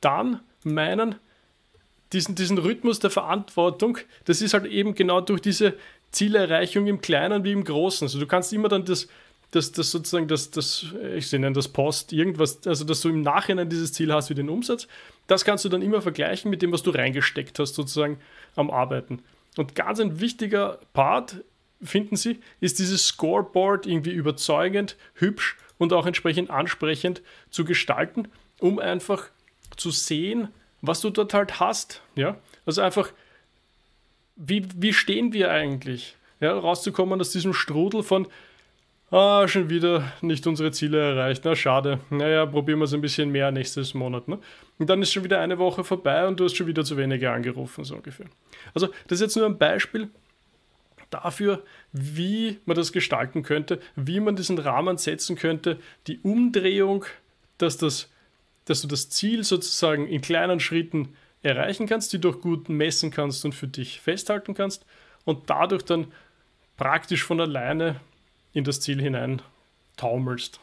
dann meinen, diesen, diesen Rhythmus der Verantwortung, das ist halt eben genau durch diese Zielerreichung im Kleinen wie im Großen. Also du kannst immer dann das, das, das sozusagen, das, das, ich nenne das Post, irgendwas, also dass du im Nachhinein dieses Ziel hast wie den Umsatz, das kannst du dann immer vergleichen mit dem, was du reingesteckt hast, sozusagen am Arbeiten. Und ganz ein wichtiger Part, finden Sie, ist dieses Scoreboard irgendwie überzeugend, hübsch und auch entsprechend ansprechend zu gestalten, um einfach zu sehen, was du dort halt hast. Ja? Also einfach, wie, wie stehen wir eigentlich? Ja, rauszukommen aus diesem Strudel von, ah, schon wieder nicht unsere Ziele erreicht, na schade, naja, probieren wir es ein bisschen mehr nächstes Monat. Ne? Und dann ist schon wieder eine Woche vorbei und du hast schon wieder zu wenige angerufen, so ungefähr. Also das ist jetzt nur ein Beispiel dafür, wie man das gestalten könnte, wie man diesen Rahmen setzen könnte, die Umdrehung, dass das dass du das Ziel sozusagen in kleinen Schritten erreichen kannst, die durch gut messen kannst und für dich festhalten kannst und dadurch dann praktisch von alleine in das Ziel hinein taumelst.